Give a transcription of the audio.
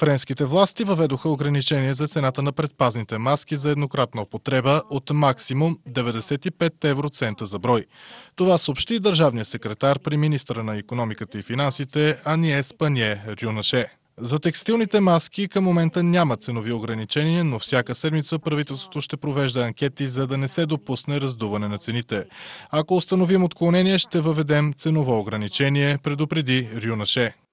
Френските власти въведоха ограничение за цената на предпазните маски за еднократна употреба от максимум 95 евроцента за брой. Това съобщи държавният секретар при министра на економиката и финансите Аниес Панье Рюнаше. За текстилните маски към момента няма ценови ограничения, но всяка седмица правителството ще провежда анкети, за да не се допусне раздуване на цените. Ако установим отклонение, ще въведем ценово ограничение, предупреди Рюнаше.